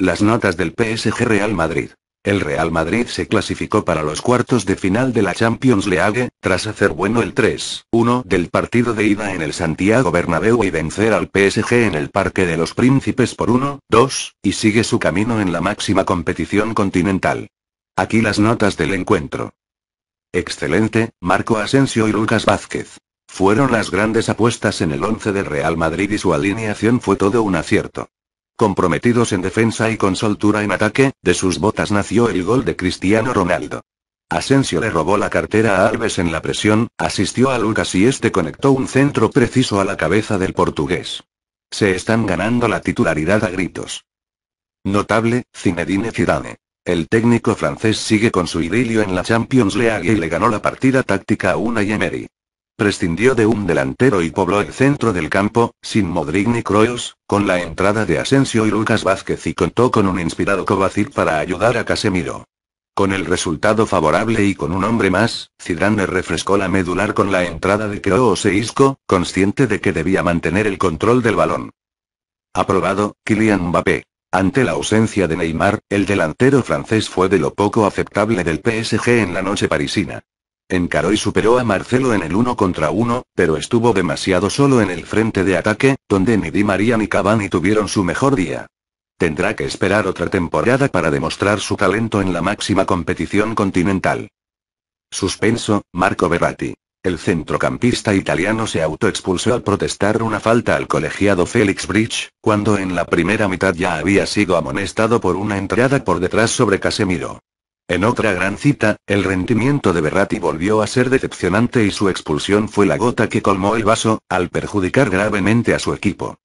Las notas del PSG Real Madrid. El Real Madrid se clasificó para los cuartos de final de la Champions League, tras hacer bueno el 3-1 del partido de ida en el Santiago Bernabéu y vencer al PSG en el Parque de los Príncipes por 1-2, y sigue su camino en la máxima competición continental. Aquí las notas del encuentro. Excelente, Marco Asensio y Lucas Vázquez. Fueron las grandes apuestas en el 11 del Real Madrid y su alineación fue todo un acierto. Comprometidos en defensa y con soltura en ataque, de sus botas nació el gol de Cristiano Ronaldo. Asensio le robó la cartera a Alves en la presión, asistió a Lucas y este conectó un centro preciso a la cabeza del portugués. Se están ganando la titularidad a gritos. Notable, Zinedine Zidane. El técnico francés sigue con su idilio en la Champions League y le ganó la partida táctica a Unai Emery prescindió de un delantero y pobló el centro del campo, sin Modric ni Kroos, con la entrada de Asensio y Lucas Vázquez y contó con un inspirado Kovacic para ayudar a Casemiro. Con el resultado favorable y con un hombre más, Zidane refrescó la medular con la entrada de Kroos e Isco, consciente de que debía mantener el control del balón. Aprobado, Kylian Mbappé. Ante la ausencia de Neymar, el delantero francés fue de lo poco aceptable del PSG en la noche parisina. Encaró y superó a Marcelo en el uno contra uno, pero estuvo demasiado solo en el frente de ataque, donde ni Di María ni Cavani tuvieron su mejor día. Tendrá que esperar otra temporada para demostrar su talento en la máxima competición continental. Suspenso, Marco Berratti. El centrocampista italiano se autoexpulsó al protestar una falta al colegiado Félix Bridge, cuando en la primera mitad ya había sido amonestado por una entrada por detrás sobre Casemiro. En otra gran cita, el rendimiento de Berratti volvió a ser decepcionante y su expulsión fue la gota que colmó el vaso, al perjudicar gravemente a su equipo.